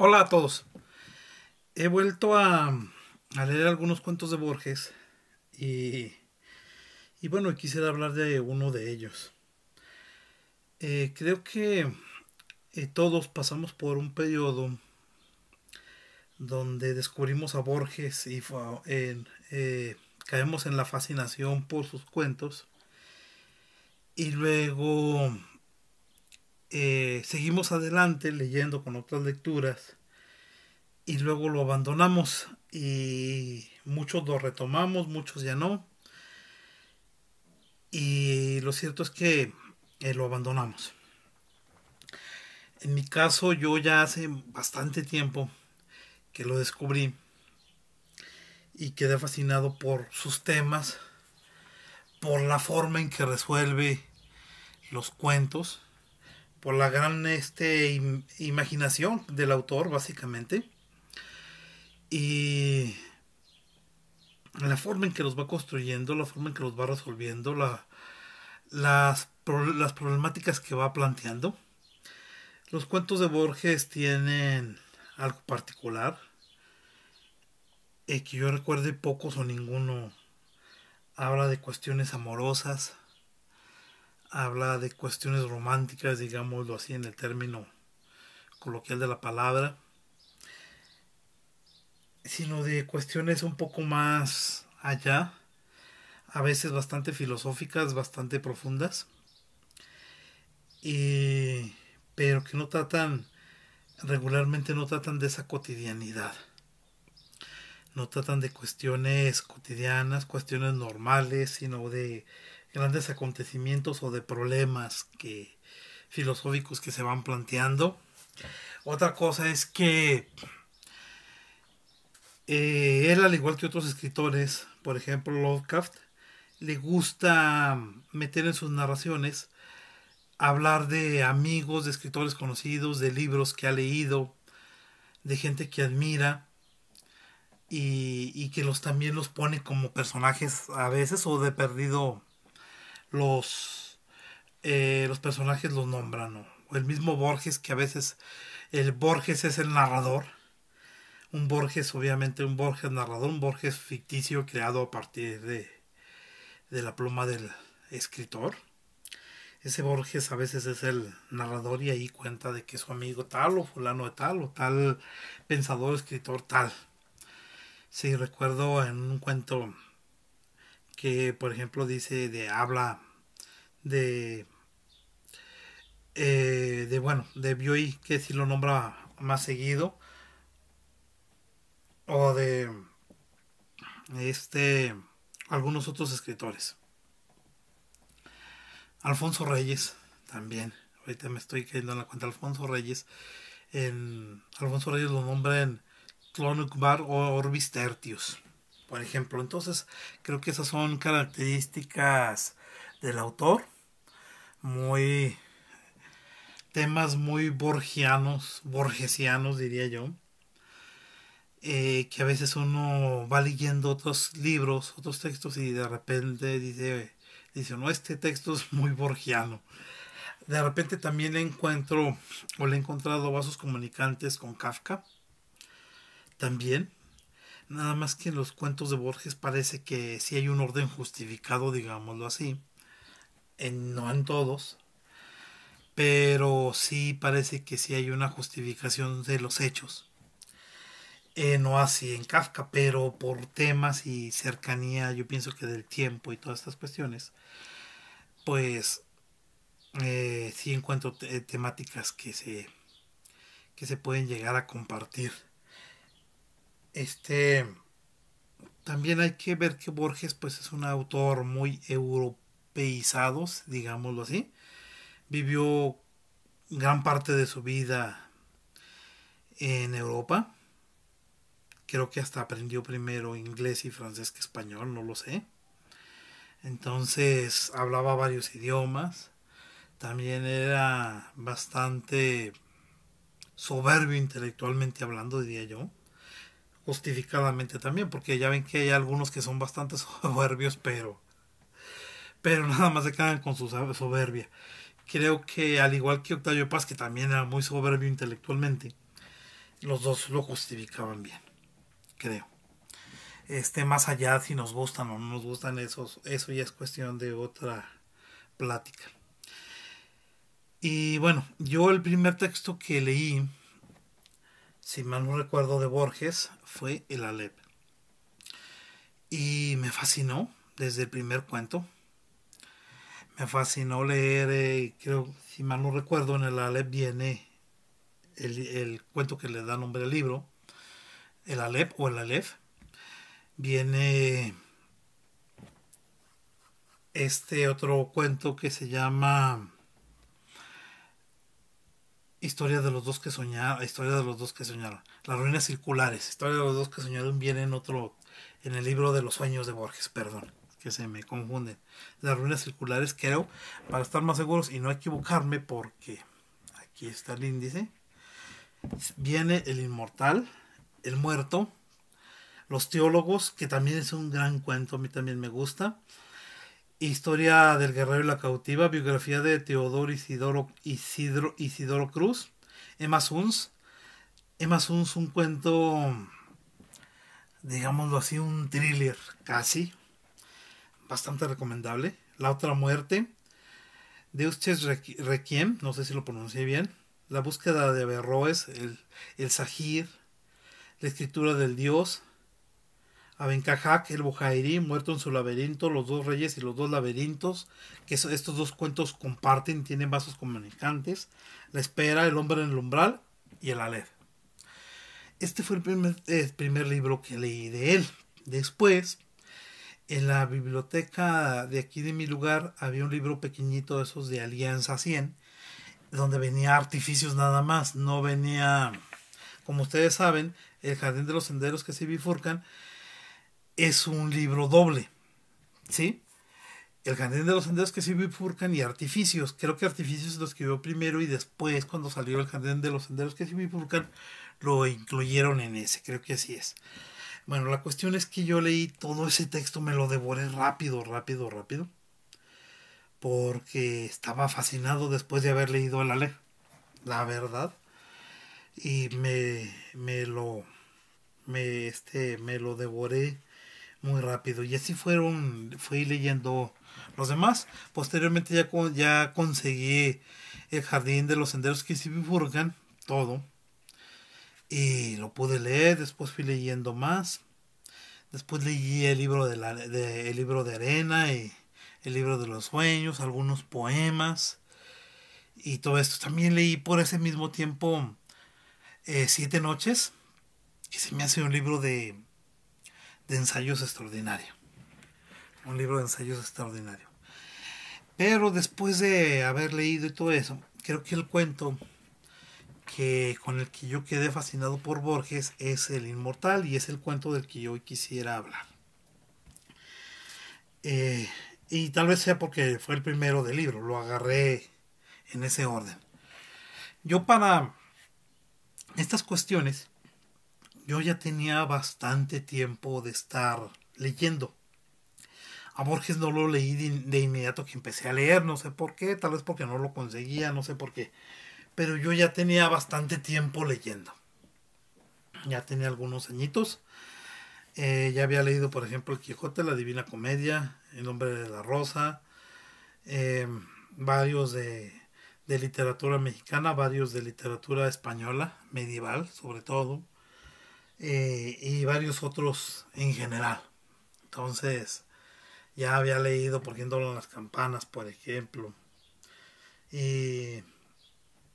Hola a todos. He vuelto a, leer algunos cuentos de Borges y, bueno, quisiera hablar de uno de ellos. Eh, creo que eh, todos pasamos por un periodo donde descubrimos a Borges y eh, caemos en la fascinación por sus cuentos y luego seguimos adelante leyendo con otras lecturas y luego lo abandonamos y muchos lo retomamos, muchos ya no. Y lo cierto es que eh, lo abandonamos. En mi caso yo ya hace bastante tiempo que lo descubrí y quedé fascinado por sus temas, por la forma en que resuelve los cuentos, por la gran este, imaginación del autor básicamente y la forma en que los va construyendo, la forma en que los va resolviendo, las, problemáticas que va planteando. Los cuentos de Borges tienen algo particular. Y eh, que yo recuerde pocos o ninguno habla de cuestiones amorosas, habla de cuestiones románticas, digámoslo así en el término coloquial de la palabra sino de cuestiones un poco más allá, a veces bastante filosóficas, bastante profundas, pero que no tratan, regularmente no tratan de esa cotidianidad, no tratan de cuestiones cotidianas, cuestiones normales, sino de grandes acontecimientos o de problemas que, filosóficos que se van planteando. Otra cosa es que eh, él, al igual que otros escritores, por ejemplo Lovecraft, le gusta meter en sus narraciones, hablar de amigos, de escritores conocidos, de libros que ha leído, de gente que admira y, que los también los pone como personajes a veces o de perdido los, eh, los personajes los nombran o el mismo Borges que a veces el Borges es el narrador un Borges, obviamente un Borges narrador, un Borges ficticio creado a partir de, de la pluma del escritor. Ese Borges a veces es el narrador y ahí cuenta de que su amigo tal o fulano de tal o tal pensador, escritor tal. si recuerdo en un cuento que, por ejemplo, dice de habla de eh, de bueno de Bioy que si lo nombra más seguido o de este algunos otros escritores. Alfonso Reyes también. Ahorita me estoy cayendo en la cuenta Alfonso Reyes. En Alfonso Reyes lo nombran Tlonukbar o Orbis por ejemplo. Entonces, creo que esas son características del autor. Muy temas muy borgianos, borgesianos diría yo eh, que a veces uno va leyendo otros libros, otros textos y de repente dice, dice, no, este texto es muy borgiano. De repente también le encuentro o le he encontrado vasos comunicantes con Kafka. También. Nada más que en los cuentos de Borges parece que sí hay un orden justificado, digámoslo así. En, no en todos. Pero sí parece que sí hay una justificación de los hechos no así en Kafka, pero por temas y cercanía, yo pienso que del tiempo y todas estas cuestiones, pues eh, sí encuentro eh, temáticas que se, que se pueden llegar a compartir. Este, también hay que ver que Borges pues, es un autor muy europeizado, digámoslo así. Vivió gran parte de su vida en Europa creo que hasta aprendió primero inglés y francés que español, no lo sé. Entonces hablaba varios idiomas. También era bastante soberbio intelectualmente hablando, diría yo. Justificadamente también, porque ya ven que hay algunos que son bastante soberbios, pero, pero nada más se quedan con su soberbia. Creo que al igual que Octavio Paz, que también era muy soberbio intelectualmente, los dos lo justificaban bien creo. Este, más allá si nos gustan o no nos gustan esos, eso ya es cuestión de otra plática. Y bueno, yo el primer texto que leí, si mal no recuerdo, de Borges, fue El Alep. Y me fascinó desde el primer cuento. Me fascinó leer, eh, creo, si mal no recuerdo, en El Alep viene el, el cuento que le da nombre al libro, el Alep o el Aleph viene este otro cuento que se llama Historia de los dos que soñaron, Historia de los dos que soñaron, Las ruinas circulares, Historia de los dos que soñaron viene en otro en el libro de los sueños de Borges, perdón, que se me confunden. Las ruinas circulares creo para estar más seguros y no equivocarme porque aquí está el índice. Viene el inmortal el muerto, Los teólogos, que también es un gran cuento, a mí también me gusta. Historia del guerrero y la cautiva, biografía de Teodoro Isidoro, Isidoro Cruz, Emma Suns. Emma Suns, un cuento, digámoslo así, un thriller casi, bastante recomendable. La otra muerte, Deusches Requiem, no sé si lo pronuncié bien. La búsqueda de Averroes, el, el Sahir, la escritura del dios, Abencajac, el Bojairí, muerto en su laberinto, los dos reyes y los dos laberintos, que estos dos cuentos comparten, tienen vasos comunicantes, la espera, el hombre en el umbral y el Aleph. Este fue el primer, el primer libro que leí de él. Después, en la biblioteca de aquí de mi lugar había un libro pequeñito de esos de Alianza 100, donde venía artificios nada más, no venía como ustedes saben, El Jardín de los Senderos que se bifurcan es un libro doble. ¿Sí? El Jardín de los Senderos que se bifurcan y Artificios. Creo que Artificios lo escribió primero y después, cuando salió El Jardín de los Senderos que se bifurcan, lo incluyeron en ese. Creo que así es. Bueno, la cuestión es que yo leí todo ese texto, me lo devoré rápido, rápido, rápido. Porque estaba fascinado después de haber leído la ley, La verdad y me, me lo me este me lo devoré muy rápido y así fueron fui leyendo los demás posteriormente ya ya conseguí el jardín de los senderos que se bifurcan todo y lo pude leer después fui leyendo más después leí el libro de, la, el libro de arena y el libro de los sueños algunos poemas y todo esto también leí por ese mismo tiempo eh, siete Noches, que se me hace un libro de, ensayos extraordinario. Un libro de ensayos extraordinario. Pero después de haber leído y todo eso, creo que el cuento que con el que yo quedé fascinado por Borges es El Inmortal y es el cuento del que yo hoy quisiera hablar. Eh, y tal vez sea porque fue el primero del libro, lo agarré en ese orden. Yo para estas cuestiones yo ya tenía bastante tiempo de estar leyendo. A Borges no lo leí de, inmediato que empecé a leer, no sé por qué, tal vez porque no lo conseguía, no sé por qué. Pero yo ya tenía bastante tiempo leyendo. Ya tenía algunos añitos. Eh, ya había leído, por ejemplo, El Quijote, La Divina Comedia, El Hombre de la Rosa, eh, varios de de literatura mexicana, varios de literatura española, medieval sobre todo, eh, y varios otros en general. Entonces, ya había leído Por quién las campanas, por ejemplo, y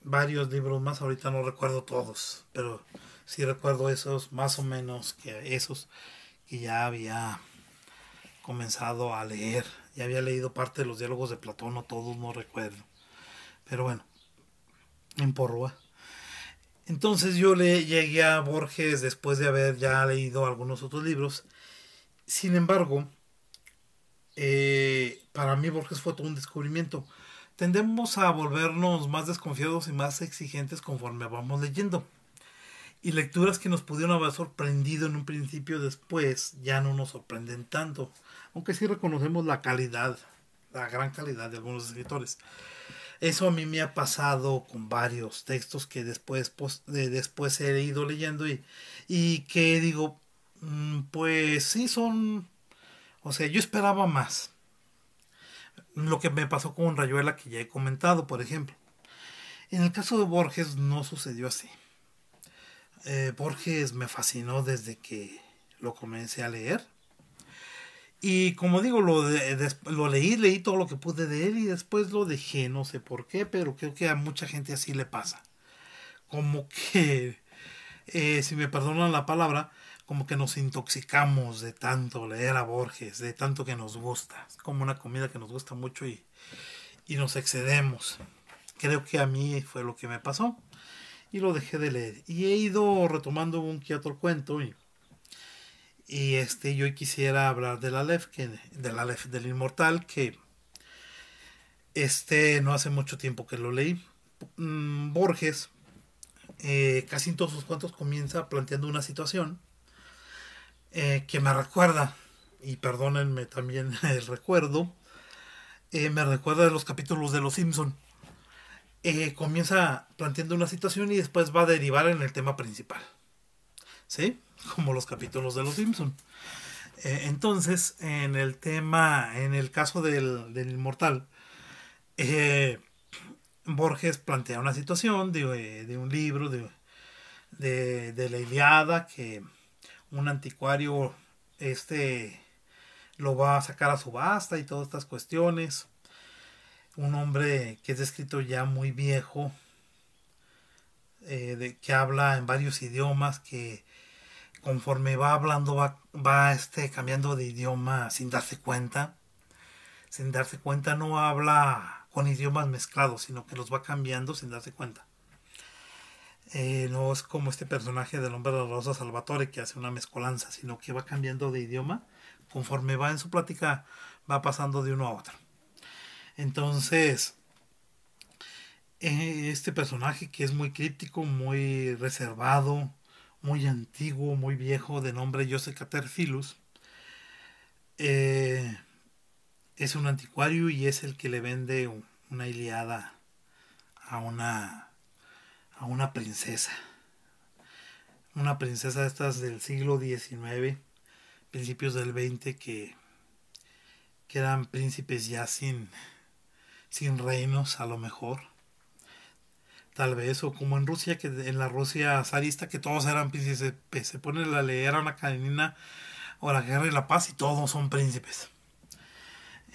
varios libros más, ahorita no recuerdo todos, pero sí recuerdo esos, más o menos que esos que ya había comenzado a leer, ya había leído parte de los diálogos de Platón, no todos, no recuerdo. Pero bueno, en porrua. Entonces yo le llegué a Borges después de haber ya leído algunos otros libros. Sin embargo, eh, para mí Borges fue todo un descubrimiento. Tendemos a volvernos más desconfiados y más exigentes conforme vamos leyendo. Y lecturas que nos pudieron haber sorprendido en un principio después ya no nos sorprenden tanto. Aunque sí reconocemos la calidad, la gran calidad de algunos escritores. Eso a mí me ha pasado con varios textos que después, después he ido leyendo y, y que digo, mm, pues sí, son... O sea, yo esperaba más. Lo que me pasó con Rayuela que ya he comentado, por ejemplo. En el caso de Borges no sucedió así. Eh, Borges me fascinó desde que lo comencé a leer. Y como digo, lo, lo leí, leí todo lo que pude de él y después lo dejé, no sé por qué, pero creo que a mucha gente así le pasa. Como que, eh, si me perdonan la palabra, como que nos intoxicamos de tanto leer a Borges, de tanto que nos gusta. Es como una comida que nos gusta mucho y, nos excedemos. Creo que a mí fue lo que me pasó y lo dejé de leer. Y he ido retomando un que cuento y y este, yo quisiera hablar de la que, del del Inmortal, que este no hace mucho tiempo que lo leí. Mm, Borges, eh, casi en todos sus cuentos, comienza planteando una situación eh, que me recuerda, y perdónenme también el recuerdo, eh, me recuerda de los capítulos de Los Simpson. comienza planteando una situación y después va a derivar en el tema principal. ¿Sí? como los capítulos de Los Simpson. Eh, entonces, en el tema, en el caso del, del inmortal, eh, Borges plantea una situación de, eh, un libro, de, de, la Iliada, que un anticuario este, lo va a sacar a subasta y todas estas cuestiones. Un hombre que es descrito ya muy viejo, de, que habla en varios idiomas, que conforme va hablando, va, este, cambiando de idioma sin darse cuenta. Sin darse cuenta no habla con idiomas mezclados, sino que los va cambiando sin darse cuenta. Eh, no es como este personaje del hombre de la rosa Salvatore que hace una mezcolanza, sino que va cambiando de idioma conforme va en su plática, va pasando de uno a otro. Entonces, eh, este personaje que es muy críptico, muy reservado, muy antiguo, muy viejo, de nombre Joseph eh, es un anticuario y es el que le vende una Iliada a una, a una princesa. Una princesa de estas del siglo XIX, principios del XX, que, que eran príncipes ya sin, sin reinos a lo mejor Tal vez, o como en Rusia, que en la Rusia zarista, que todos eran príncipes, se pone la leer a una canina o la guerra y la paz, y todos son príncipes.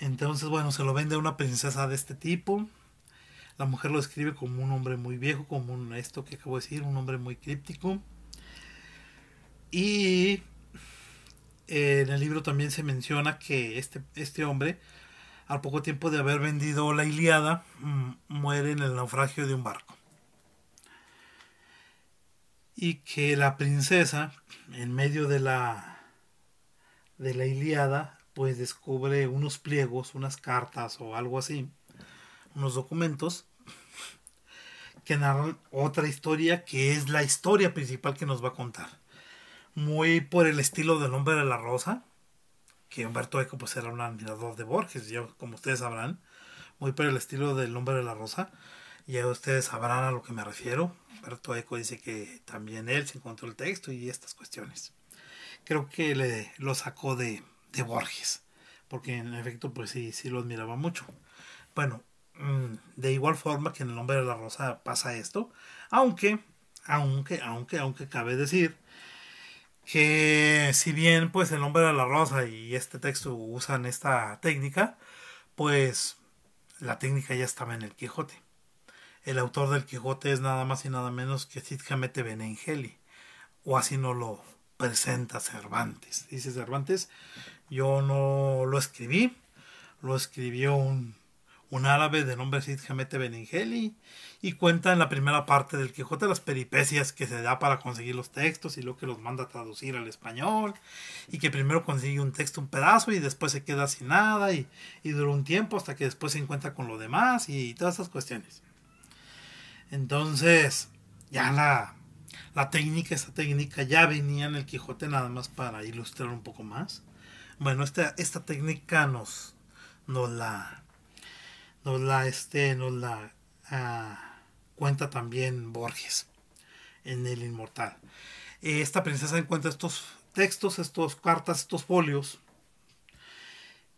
Entonces, bueno, se lo vende a una princesa de este tipo. La mujer lo describe como un hombre muy viejo, como esto que acabo de decir, un hombre muy críptico. Y eh, en el libro también se menciona que este, este hombre, al poco tiempo de haber vendido la Iliada, mm, muere en el naufragio de un barco y que la princesa, en medio de la, de la Iliada, pues descubre unos pliegos, unas cartas o algo así, unos documentos que narran otra historia que es la historia principal que nos va a contar. Muy por el estilo del hombre de la rosa, que Humberto Eco pues era un admirador de Borges, ya como ustedes sabrán, muy por el estilo del hombre de la rosa. Ya ustedes sabrán a lo que me refiero. Berto Eco dice que también él se encontró el texto y estas cuestiones. Creo que le, lo sacó de, de Borges, porque en efecto, pues sí, sí lo admiraba mucho. Bueno, mm, de igual forma que en El Hombre de la Rosa pasa esto, aunque, aunque, aunque, aunque cabe decir que si bien pues El Hombre de la Rosa y este texto usan esta técnica, pues la técnica ya estaba en el Quijote el autor del Quijote es nada más y nada menos que Jamete Benengeli, o así no lo presenta Cervantes. Dice Cervantes, yo no lo escribí, lo escribió un, un árabe de nombre Jamete Benengeli, y cuenta en la primera parte del Quijote las peripecias que se da para conseguir los textos y lo que los manda a traducir al español, y que primero consigue un texto, un pedazo, y después se queda sin nada, y, y dura un tiempo hasta que después se encuentra con lo demás, y todas esas cuestiones. Entonces, ya la, técnica, esa técnica ya venía en el Quijote nada más para ilustrar un poco más. Bueno, esta, esta técnica nos, nos la, nos la, este, nos la ah, cuenta también Borges en El Inmortal. Eh, esta princesa encuentra estos textos, estas cartas, estos folios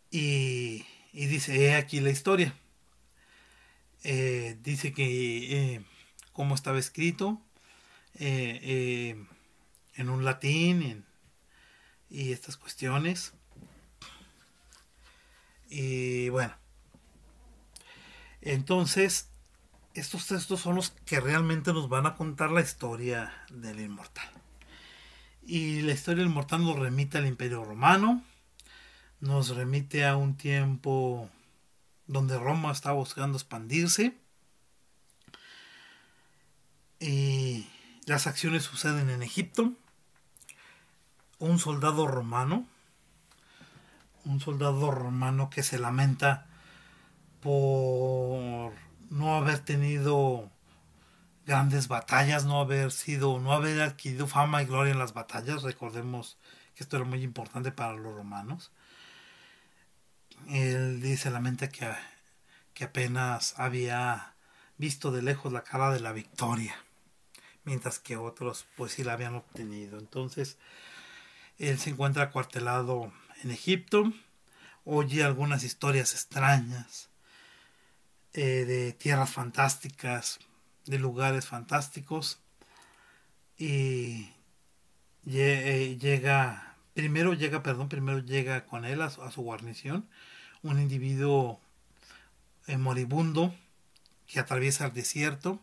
y, y dice, he aquí la historia. Eh, dice que como eh, cómo estaba escrito eh, en un latín y estas cuestiones. Y bueno, entonces estos textos son los que realmente nos van a contar la historia del inmortal. Y la historia del inmortal nos remite al imperio romano, nos remite a un tiempo donde Roma está buscando expandirse. Y las acciones suceden en Egipto. Un soldado romano, un soldado romano que se lamenta por no haber tenido grandes batallas, no haber sido, no haber adquirido fama y gloria en las batallas. Recordemos que esto era muy importante para los romanos. Él dice la mente que apenas había visto de lejos la cara de la victoria, mientras que otros pues sí la habían obtenido. Entonces, él se encuentra acuartelado en Egipto, oye algunas historias extrañas eh, de tierras fantásticas, de lugares fantásticos, y eh, llega, primero llega, perdón, primero llega con él a su guarnición, un individuo eh, moribundo que atraviesa el desierto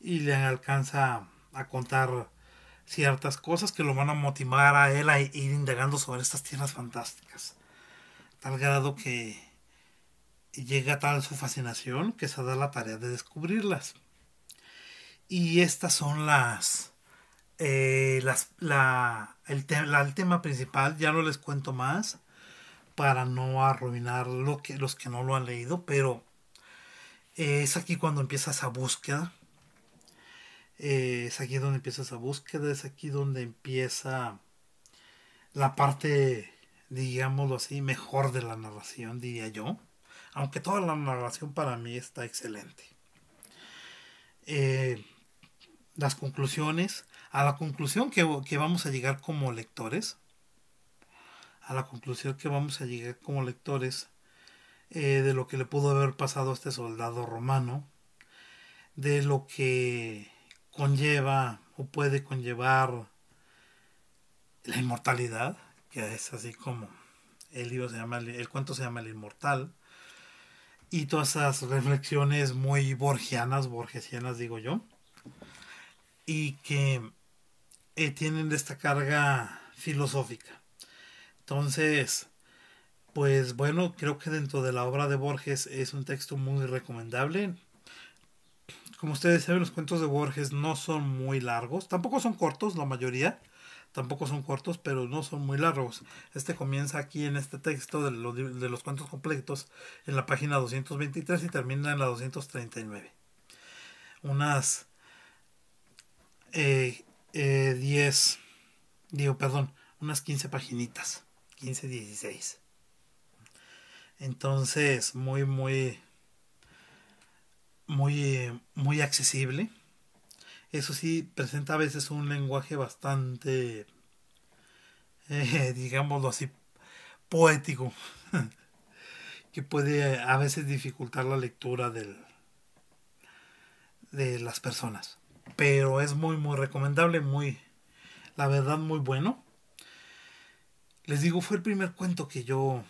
y le alcanza a contar ciertas cosas que lo van a motivar a él a ir indagando sobre estas tierras fantásticas. Tal grado que llega tal su fascinación que se da la tarea de descubrirlas. Y estas son las... Eh, las la, el, el tema principal, ya no les cuento más para no arruinar lo que, los que no lo han leído, pero eh, es aquí cuando empieza esa búsqueda. Eh, es aquí donde empieza esa búsqueda, es aquí donde empieza la parte, digámoslo así, mejor de la narración, diría yo. Aunque toda la narración para mí está excelente. Eh, las conclusiones, a la conclusión que, que vamos a llegar como lectores, a la conclusión que vamos a llegar como lectores eh, de lo que le pudo haber pasado a este soldado romano, de lo que conlleva o puede conllevar la inmortalidad, que es así como el libro se llama, el cuento se llama El Inmortal, y todas esas reflexiones muy borgianas, borgesianas digo yo, y que eh, tienen esta carga filosófica. Entonces, pues bueno, creo que dentro de la obra de Borges es un texto muy recomendable. Como ustedes saben, los cuentos de Borges no son muy largos, tampoco son cortos la mayoría, tampoco son cortos, pero no son muy largos. Este comienza aquí en este texto de los, cuentos completos en la página 223 y termina en la 239. Unas 10, eh, eh, digo, perdón, unas 15 paginitas. 15, 16. Entonces, muy, muy, muy, muy accesible. Eso sí, presenta a veces un lenguaje bastante, eh, digámoslo así, poético, que puede a veces dificultar la lectura del, de las personas. Pero es muy, muy recomendable, muy, la verdad, muy bueno. Les digo, fue el primer cuento que yo,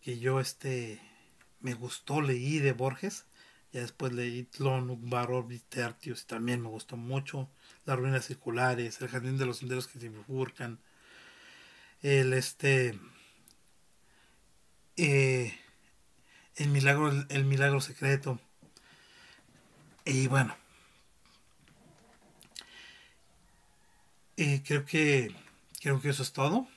que yo este, me gustó, leí de Borges. Ya después leí Tlon, Baror, Tertius, también me gustó mucho. Las ruinas circulares, El jardín de los senderos que se bifurcan. El este. Eh, el milagro, el milagro secreto. Y bueno. Eh, creo que. Creo que eso es todo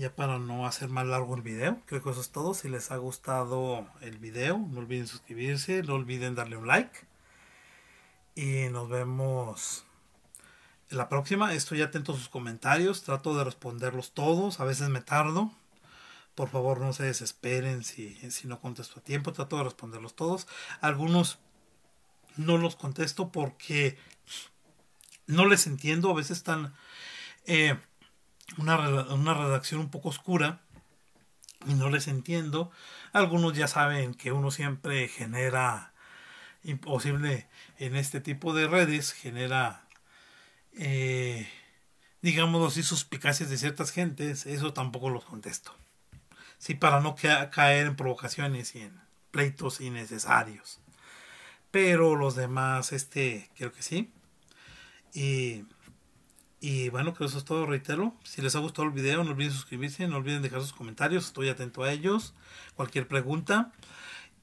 ya para no hacer más largo el video, creo que eso es todo. Si les ha gustado el video, no olviden suscribirse, no olviden darle un like. Y nos vemos en la próxima. Estoy atento a sus comentarios, trato de responderlos todos, a veces me tardo. Por favor, no se desesperen si, si no contesto a tiempo, trato de responderlos todos. Algunos no los contesto porque no les entiendo, a veces están... Eh, una, redacción un poco oscura y no les entiendo. Algunos ya saben que uno siempre genera imposible en este tipo de redes, genera, eh, digamos así, suspicacias de ciertas gentes. Eso tampoco los contesto. Sí, para no caer en provocaciones y en pleitos innecesarios. Pero los demás, este, creo que sí. Y y bueno, que pues eso es todo, reitero. Si les ha gustado el video, no olviden suscribirse, no olviden dejar sus comentarios, estoy atento a ellos, cualquier pregunta.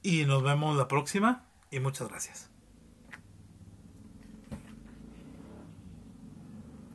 Y nos vemos la próxima y muchas gracias.